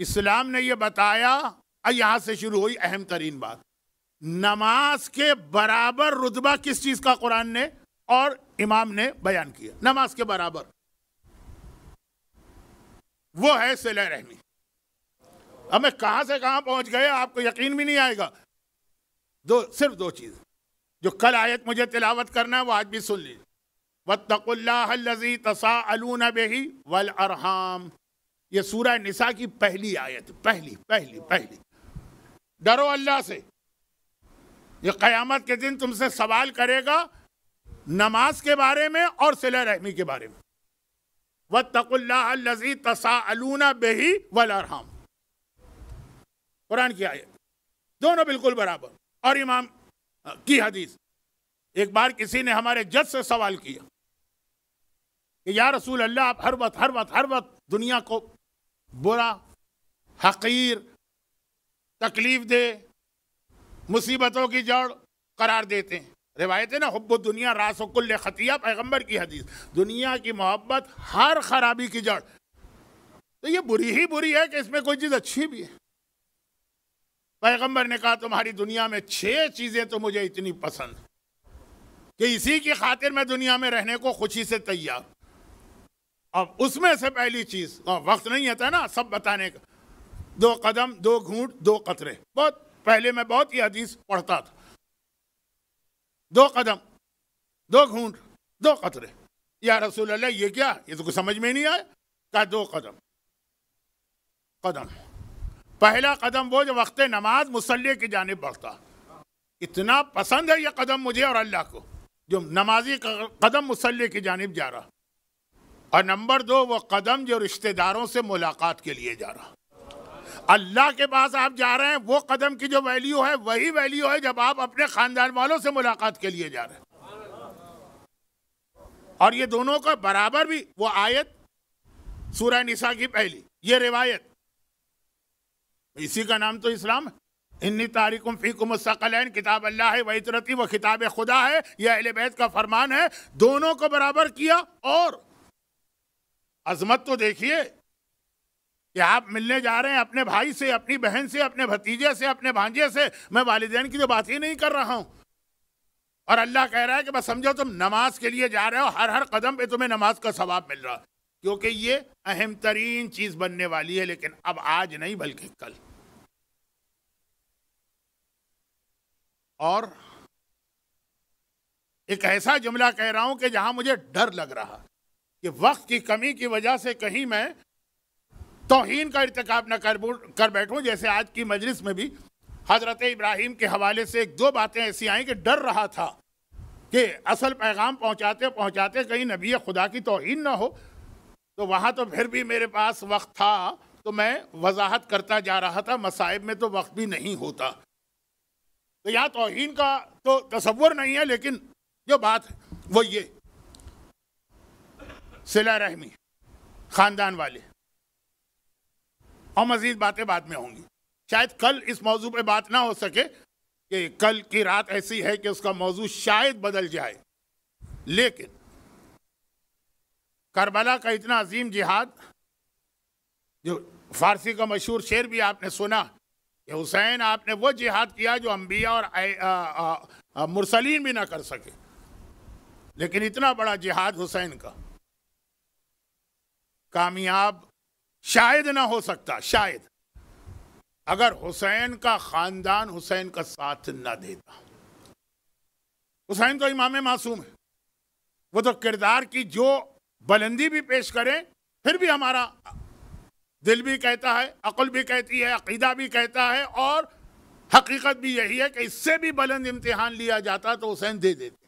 इस्लाम ने यह बताया और यहां से शुरू हुई अहम तरीन बात नमाज के बराबर रुतबा किस चीज का कुरान ने और इमाम ने बयान किया नमाज के बराबर वो है सिले रहमी हमें कहां से कहां पहुंच गए आपको यकीन भी नहीं आएगा दो सिर्फ दो चीज जो कल आयत मुझे तिलावत करना है वो आज भी सुन लीजिए वतकुल्लाजी तसा अलून बेही वल अरहाम ये सूरह निसा की पहली आयत पहली पहली पहली डरो अल्लाह से ये क़यामत के दिन तुमसे सवाल करेगा नमाज के बारे में और सिला रहमी के बारे में व तकुल्लाजी तसालूना बेही वलरहम कुरान की आयत दोनों बिल्कुल बराबर और इमाम की हदीस एक बार किसी ने हमारे जज से सवाल किया कि या रसूल अल्लाह आप हर वक्त हर वक्त हर वक्त दुनिया को बुरा हकीर तकलीफ दे मुसीबतों की जड़ करार देते हैं रिवायत है ना हब्ब दुनिया रासकुल्ल खतिया पैगंबर की हदीस दुनिया की मोहब्बत हर खराबी की जड़ तो ये बुरी ही बुरी है कि इसमें कोई चीज़ अच्छी भी है पैगंबर ने कहा तुम्हारी दुनिया में छह चीज़ें तो मुझे इतनी पसंद कि इसी की खातिर मैं दुनिया में रहने को खुशी से तैयार अब उसमें से पहली चीज़ हाँ, वक्त नहीं होता ना सब बताने का दो कदम दो घूट दो कतरे बहुत पहले मैं बहुत ही हदीस पढ़ता था दो कदम दो घूट दो कतरे या रसूल अल्लाह ये क्या ये तो कुछ समझ में नहीं आया क्या दो कदम कदम पहला कदम वो जो वक्त नमाज मुसल्ले की जानब बढ़ता इतना पसंद है ये कदम मुझे और अल्लाह को जो नमाजी कदम मुसल्ले की जानब जा रहा और नंबर दो वो कदम जो रिश्तेदारों से मुलाकात के लिए जा रहा अल्लाह के पास आप जा रहे हैं वो कदम की जो वैल्यू है वही वैल्यू है जब आप अपने खानदान वालों से मुलाकात के लिए जा रहे हैं और ये दोनों का बराबर भी वो आयत सूर्य निशा की पहली ये रिवायत इसी का नाम तो इस्लाम है इन्नी तारिकुम फ़ीकुम सकलैन किताब अल्लाह है वही तरती व किताब खुदा है यह अहल बैत का फरमान है दोनों को बराबर किया और अजमत तो देखिए कि आप मिलने जा रहे हैं अपने भाई से अपनी बहन से अपने भतीजे से अपने भांजे से मैं वालदेन की तो बात ही नहीं कर रहा हूं और अल्लाह कह रहा है कि बस समझो तुम नमाज के लिए जा रहे हो हर हर कदम पे तुम्हें नमाज का सवाब मिल रहा क्योंकि ये अहम तरीन चीज बनने वाली है लेकिन अब आज नहीं बल्कि कल और एक ऐसा जुमला कह रहा हूं कि जहां मुझे डर लग रहा है कि वक्त की कमी की वजह से कहीं मैं तोहन का इरतकब न कर कर बैठूँ जैसे आज की मजलिस में भी हज़रत इब्राहिम के हवाले से एक दो बातें ऐसी आई कि डर रहा था कि असल पैगाम पहुँचाते पहुँचाते कहीं नबी खुदा की तोहन ना हो तो वहाँ तो फिर भी मेरे पास वक्त था तो मैं वजाहत करता जा रहा था मसाइब में तो वक्त भी नहीं होता तो यहाँ तोहन का तो तस्वर नहीं है लेकिन जो बात है वो ये सिला रहमी ख़ानदान वाले और मज़ीद बातें बाद में होंगी शायद कल इस मौजू पर बात ना हो सके कि कल की रात ऐसी है कि उसका मौजू शायद बदल जाए लेकिन करबला का इतना अजीम जिहाद जो फारसी का मशहूर शेर भी आपने सुना कि हुसैन आपने वो जिहाद किया जो अम्बिया और मुरसलीन भी ना कर सके लेकिन इतना बड़ा जिहाद हुसैन का कामयाब शायद ना हो सकता शायद अगर हुसैन का खानदान हुसैन का साथ ना देता हुसैन तो इमाम मासूम है वो तो किरदार की जो बुलंदी भी पेश करें फिर भी हमारा दिल भी कहता है अकल भी कहती है अकीदा भी कहता है और हकीकत भी यही है कि इससे भी बुलंद इम्तिहान लिया जाता तो हुसैन दे देते